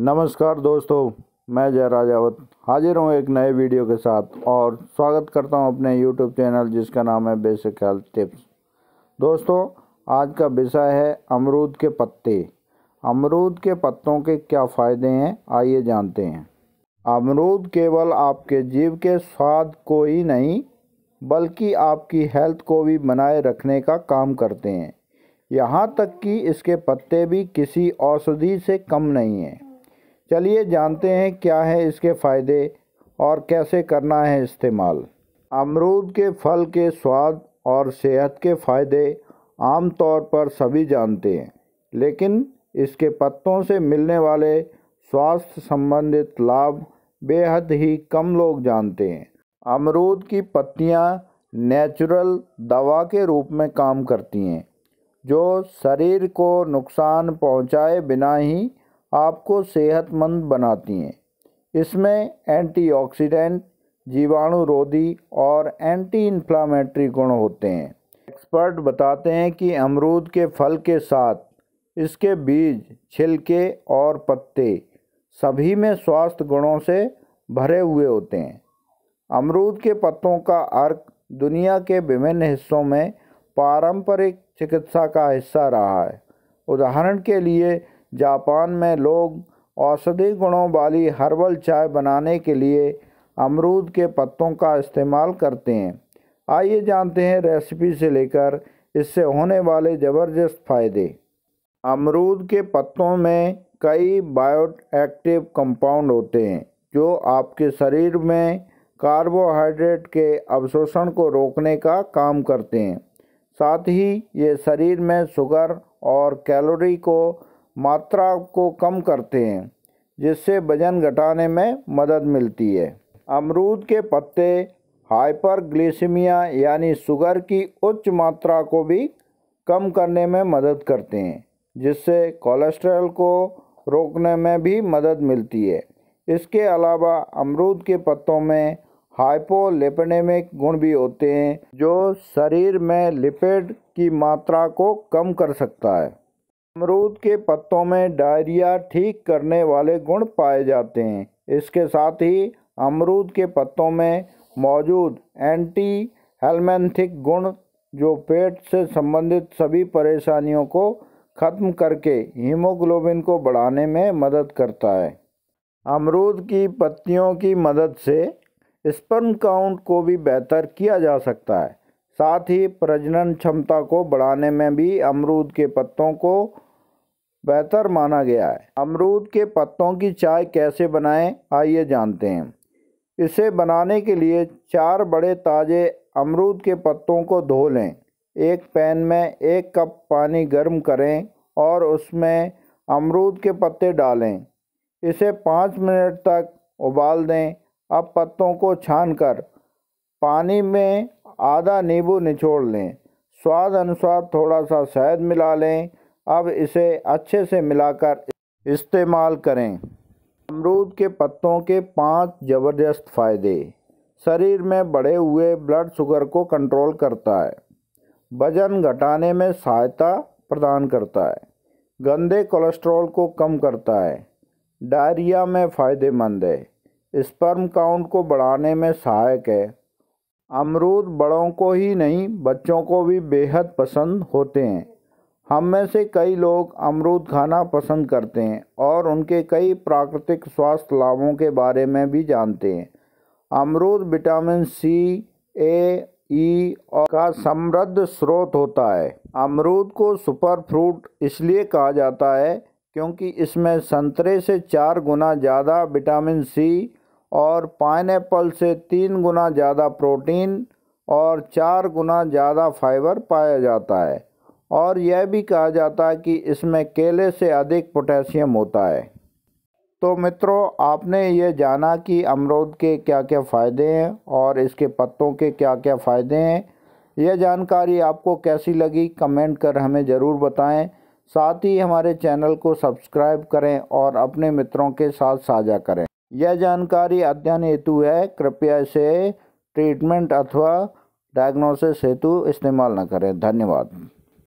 नमस्कार दोस्तों मैं जय राजावत हाजिर हूँ एक नए वीडियो के साथ और स्वागत करता हूँ अपने यूट्यूब चैनल जिसका नाम है बेसिक हेल्थ टिप्स दोस्तों आज का विषय है अमरूद के पत्ते अमरूद के पत्तों के क्या फ़ायदे हैं आइए जानते हैं अमरूद केवल आपके जीव के स्वाद को ही नहीं बल्कि आपकी हेल्थ को भी बनाए रखने का काम करते हैं यहाँ तक कि इसके पत्ते भी किसी औषधि से कम नहीं हैं चलिए जानते हैं क्या है इसके फ़ायदे और कैसे करना है इस्तेमाल अमरूद के फल के स्वाद और सेहत के फ़ायदे आम तौर पर सभी जानते हैं लेकिन इसके पत्तों से मिलने वाले स्वास्थ्य संबंधित लाभ बेहद ही कम लोग जानते हैं अमरूद की पत्तियां नेचुरल दवा के रूप में काम करती हैं जो शरीर को नुकसान पहुंचाए बिना ही आपको सेहतमंद बनाती हैं इसमें एंटीऑक्सीडेंट जीवाणुरोधी और एंटी इन्फ्लामेटरी गुण होते हैं एक्सपर्ट बताते हैं कि अमरूद के फल के साथ इसके बीज छिलके और पत्ते सभी में स्वास्थ्य गुणों से भरे हुए होते हैं अमरूद के पत्तों का अर्क दुनिया के विभिन्न हिस्सों में पारंपरिक चिकित्सा का हिस्सा रहा है उदाहरण के लिए जापान में लोग औषधि गुणों वाली हर्बल चाय बनाने के लिए अमरूद के पत्तों का इस्तेमाल करते हैं आइए जानते हैं रेसिपी से लेकर इससे होने वाले ज़बरदस्त फायदे अमरूद के पत्तों में कई एक्टिव कंपाउंड होते हैं जो आपके शरीर में कार्बोहाइड्रेट के अवशोषण को रोकने का काम करते हैं साथ ही ये शरीर में शुगर और कैलोरी को मात्रा को कम करते हैं जिससे वजन घटाने में मदद मिलती है अमरूद के पत्ते हाइपरग्लिसमिया यानी शुगर की उच्च मात्रा को भी कम करने में मदद करते हैं जिससे कोलेस्ट्रॉल को रोकने में भी मदद मिलती है इसके अलावा अमरूद के पत्तों में हाइपोलिपेडेमिक गुण भी होते हैं जो शरीर में लिपिड की मात्रा को कम कर सकता है अमरूद के पत्तों में डायरिया ठीक करने वाले गुण पाए जाते हैं इसके साथ ही अमरूद के पत्तों में मौजूद एंटी हेलमेंथिक गुण जो पेट से संबंधित सभी परेशानियों को ख़त्म करके हीमोग्लोबिन को बढ़ाने में मदद करता है अमरूद की पत्तियों की मदद से स्पर्म काउंट को भी बेहतर किया जा सकता है साथ ही प्रजनन क्षमता को बढ़ाने में भी अमरूद के पत्तों को बेहतर माना गया है अमरूद के पत्तों की चाय कैसे बनाएं आइए जानते हैं इसे बनाने के लिए चार बड़े ताज़े अमरूद के पत्तों को धो लें एक पैन में एक कप पानी गर्म करें और उसमें अमरूद के पत्ते डालें इसे पाँच मिनट तक उबाल दें अब पत्तों को छानकर पानी में आधा नींबू निचोड़ लें स्वाद अनुसार थोड़ा सा शहद मिला लें अब इसे अच्छे से मिलाकर इस्तेमाल करें अमरूद के पत्तों के पांच ज़बरदस्त फ़ायदे शरीर में बढ़े हुए ब्लड शुगर को कंट्रोल करता है वजन घटाने में सहायता प्रदान करता है गंदे कोलेस्ट्रॉल को कम करता है डायरिया में फ़ायदेमंद है स्पर्म काउंट को बढ़ाने में सहायक है अमरूद बड़ों को ही नहीं बच्चों को भी बेहद पसंद होते हैं हम में से कई लोग अमरूद खाना पसंद करते हैं और उनके कई प्राकृतिक स्वास्थ्य लाभों के बारे में भी जानते हैं अमरूद विटामिन सी ए ई और का समृद्ध स्रोत होता है अमरूद को सुपर फ्रूट इसलिए कहा जाता है क्योंकि इसमें संतरे से चार गुना ज़्यादा विटामिन सी और पाइन से तीन गुना ज़्यादा प्रोटीन और चार गुना ज़्यादा फाइबर पाया जाता है और यह भी कहा जाता है कि इसमें केले से अधिक पोटेशियम होता है तो मित्रों आपने ये जाना कि अमरूद के क्या क्या फ़ायदे हैं और इसके पत्तों के क्या क्या फ़ायदे हैं यह जानकारी आपको कैसी लगी कमेंट कर हमें ज़रूर बताएं साथ ही हमारे चैनल को सब्सक्राइब करें और अपने मित्रों के साथ साझा करें यह जानकारी अध्ययन हेतु है कृपया इसे ट्रीटमेंट अथवा डायग्नोसिस हेतु इस्तेमाल न करें धन्यवाद